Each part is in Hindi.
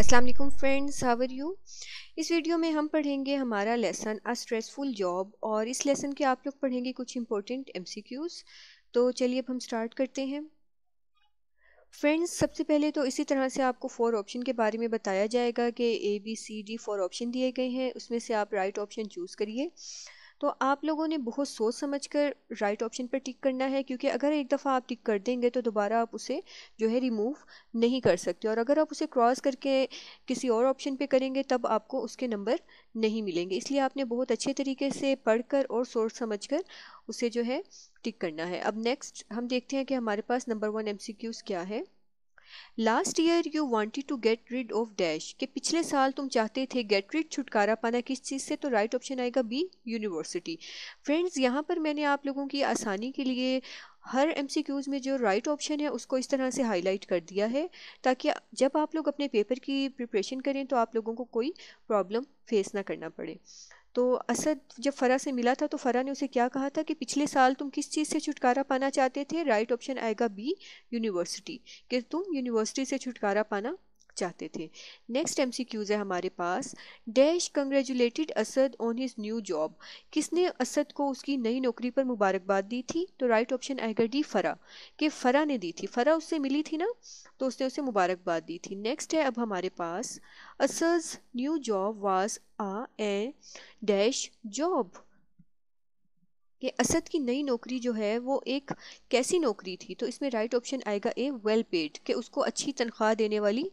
अस्सलाम वालेकुम फ्रेंड्स हाउ आर यू इस वीडियो में हम पढ़ेंगे हमारा लेसन अ स्ट्रेसफुल जॉब और इस लेसन के आप लोग पढ़ेंगे कुछ इंपॉर्टेंट एमसीक्यूज़ तो चलिए अब हम स्टार्ट करते हैं फ्रेंड्स सबसे पहले तो इसी तरह से आपको फोर ऑप्शन के बारे में बताया जाएगा कि A B C D four option दिए गए हैं उसमें से आप राइट ऑप्शन चूज़ करिए तो आप लोगों ने बहुत सोच समझ कर राइट ऑप्शन पर टिक करना है क्योंकि अगर एक दफ़ा आप टिक कर देंगे तो दोबारा आप उसे जो है रिमूव नहीं कर सकते और अगर आप उसे क्रॉस करके किसी और ऑप्शन पे करेंगे तब आपको उसके नंबर नहीं मिलेंगे इसलिए आपने बहुत अच्छे तरीके से पढ़कर और सोच समझ कर उसे जो है टिक करना है अब नेक्स्ट हम देखते हैं कि हमारे पास नंबर वन एम क्या है last year you wanted to get rid of dash कि पिछले साल तुम चाहते थे गेट रिड छुटकारा पाना किस चीज़ से तो राइट right ऑप्शन आएगा बी यूनिवर्सिटी फ्रेंड्स यहाँ पर मैंने आप लोगों की आसानी के लिए हर एम में जो राइट right ऑप्शन है उसको इस तरह से हाईलाइट कर दिया है ताकि जब आप लोग अपने पेपर की प्रिपरेशन करें तो आप लोगों को कोई प्रॉब्लम फेस ना करना पड़े तो असद जब फ़रा से मिला था तो फ़रा ने उसे क्या कहा था कि पिछले साल तुम किस चीज़ से छुटकारा पाना चाहते थे राइट ऑप्शन आएगा बी यूनिवर्सिटी कि तुम यूनिवर्सिटी से छुटकारा पाना चाहते थे नेक्स्ट एम है हमारे पास dash congratulated Asad on his new job किसने असद को उसकी नई नौकरी पर मुबारकबाद दी थी तो राइट ऑप्शन आएगा डी फ़रा कि फ़रा ने दी थी फ़रा उससे मिली थी ना तो उसने उसे मुबारकबाद दी थी नेक्स्ट है अब हमारे पास Asad new job was uh a dash job कि असद की नई नौकरी जो है वो एक कैसी नौकरी थी तो इसमें राइट ऑप्शन आएगा ए वेल पेड कि उसको अच्छी तनख्वाह देने वाली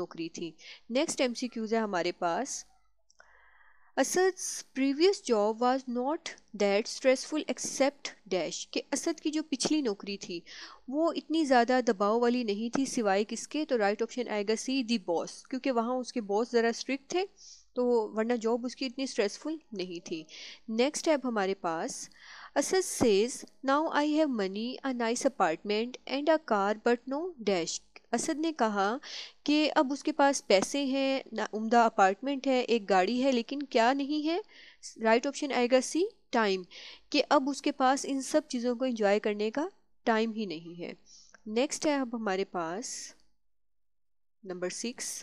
नौकरी थी नेक्स्ट एम सी क्यूज़ है हमारे पास Asad previous job was not that stressful except dash कि असद की जो पिछली नौकरी थी वो इतनी ज़्यादा दबाव वाली नहीं थी सिवाय किसके तो राइट ऑप्शन आएगा सी दी बॉस क्योंकि वहाँ उसके बॉस ज़रा स्ट्रिक्ट थे तो वरना जॉब उसकी इतनी स्ट्रेसफुल नहीं थी नेक्स्ट है हमारे पास Asad says now I have money a nice apartment and a car but no dash Asad ने कहा कि अब उसके पास पैसे हैं ना उमदा अपार्टमेंट है एक गाड़ी है लेकिन क्या नहीं है राइट ऑप्शन आएगा सी टाइम कि अब उसके पास इन सब चीज़ों को इंजॉय करने का टाइम ही नहीं है नेक्स्ट है अब हमारे पास number six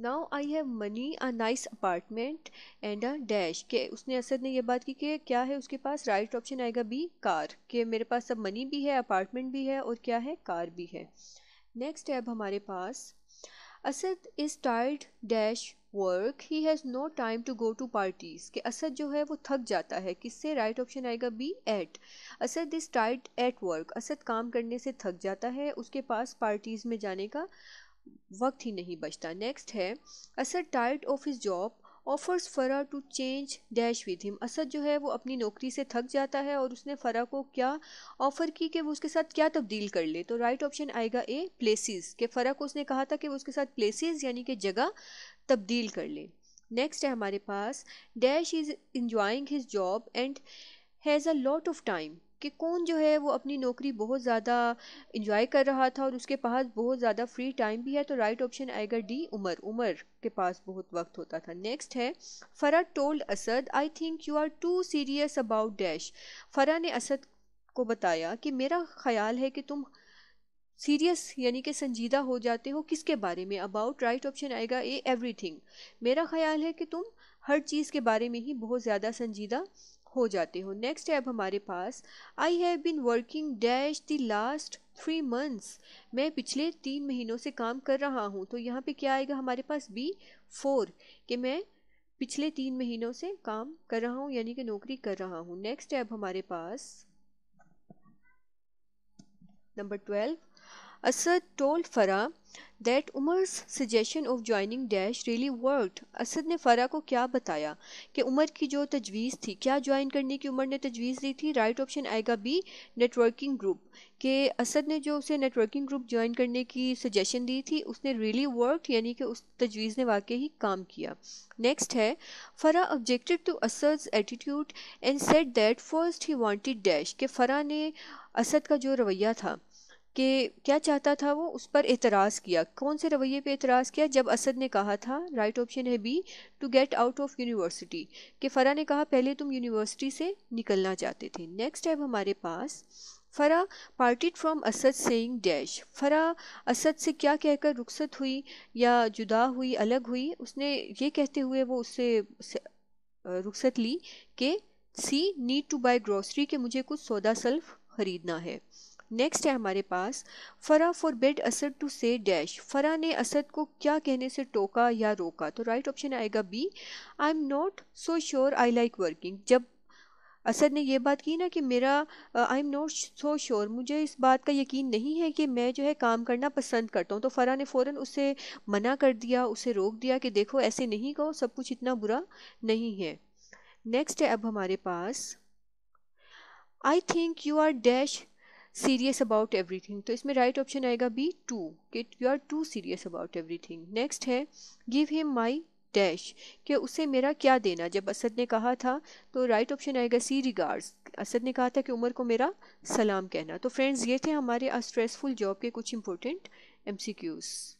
now I have money a nice apartment and a dash के उसने असद ने यह बात की कि क्या है उसके पास राइट ऑप्शन आएगा बी कार के मेरे पास सब मनी भी है अपार्टमेंट भी है और क्या है कार भी है नेक्स्ट है अब हमारे पास Asad is tired dash work he has no time to go to parties के असद जो है वो थक जाता है किससे राइट ऑप्शन आएगा बी एट असद इज़ टाइड एट वर्क असद काम करने से थक जाता है उसके पास पार्टीज़ में जाने का वक्त ही नहीं बचता नेक्स्ट है असर टाइट of his job offers Farah to change dash with him Asad जो है वो अपनी नौकरी से थक जाता है और उसने फ़रा को क्या ऑफ़र की कि वो उसके साथ क्या तब्दील कर ले तो राइट ऑप्शन आएगा ए प्लेसेस के फ़रा को उसने कहा था कि वो उसके साथ प्लेसेस यानी कि जगह तब्दील कर ले नेक्स्ट है हमारे पास dash is enjoying his job and has a lot of time कि कौन जो है वो अपनी नौकरी बहुत ज़्यादा इंजॉय कर रहा था और उसके पास बहुत ज़्यादा फ्री टाइम भी है तो राइट ऑप्शन आएगा डी उमर उमर के पास बहुत वक्त होता था नेक्स्ट है Farah told Asad I think you are too serious about dash Farah ने असद को बताया कि मेरा ख्याल है कि तुम सीरियस यानी कि संजीदा हो जाते हो किसके बारे में अबाउट राइट ऑप्शन आएगा ए एवरीथिंग मेरा ख्याल है कि तुम हर चीज़ के बारे में ही बहुत ज़्यादा संजीदा हो जाते हो नेक्स्ट ऐप हमारे पास I have been working dash the last three months मैं पिछले तीन महीनों से काम कर रहा हूँ तो यहाँ पे क्या आएगा हमारे पास बी फोर कि मैं पिछले तीन महीनों से काम कर रहा हूँ यानी कि नौकरी कर रहा हूँ नेक्स्ट ऐप हमारे पास number twelve Asad told Farah that Umar's suggestion of joining Daesh really worked. Asad ने फ़रा को क्या बताया कि उमर की जो तजवीज़ थी क्या ज्वाइन करने की उमर ने तजवीज़ दी थी राइट ऑप्शन आएगा बी नेटवर्किंग ग्रुप कि असद ने जो उसे नेटवर्किंग ग्रुप ज्वाइन करने की सजेशन दी थी उसने रियली वर्क यानी कि उस तजवीज़ ने वाकई ही काम किया नेक्स्ट है Farah objected to Asad attitude and said that first he wanted dash कि फ़रा ने असद का जो रवैया था कि क्या चाहता था वो उस पर एतराज़ किया कौन से रवैये पे एतराज़ किया जब असद ने कहा था राइट ऑप्शन है B to get out of university कि फ़रा ने कहा पहले तुम यूनिवर्सिटी से निकलना चाहते थे नेक्स्ट है हमारे पास Farah parted from Asad saying dash Farah Asad से क्या कहकर रुखसत हुई या जुदा हुई अलग हुई उसने ये कहते हुए वो उससे रुखसत ली कि she need to buy grocery के मुझे कुछ सौदा सल्फ ख़रीदना है नेक्स्ट है हमारे पास Farah forbade Asad to say dash Farah ने असद को क्या कहने से टोका या रोका तो राइट ऑप्शन आएगा B I am not so sure I like working जब असद ने यह बात की ना कि मेरा I am not so sure मुझे इस बात का यकीन नहीं है कि मैं जो है काम करना पसंद करता हूँ तो फ़रा ने फ़ौर उसे मना कर दिया उसे रोक दिया कि देखो ऐसे नहीं कहो सब कुछ इतना बुरा नहीं है नेक्स्ट है अब हमारे पास I think you are dash serious about thing तो इसमें राइट ऑप्शन आएगा बी टू कि you are too serious about everything next है गिव हिम माई डैश कि उसे मेरा क्या देना जब असद ने कहा था तो राइट ऑप्शन आएगा सी रिगार्ड्स असद ने कहा था कि उमर को मेरा सलाम कहना तो फ्रेंड्स ये थे हमारे स्ट्रेसफुल जॉब के कुछ इंपॉर्टेंट एम सी क्यूज़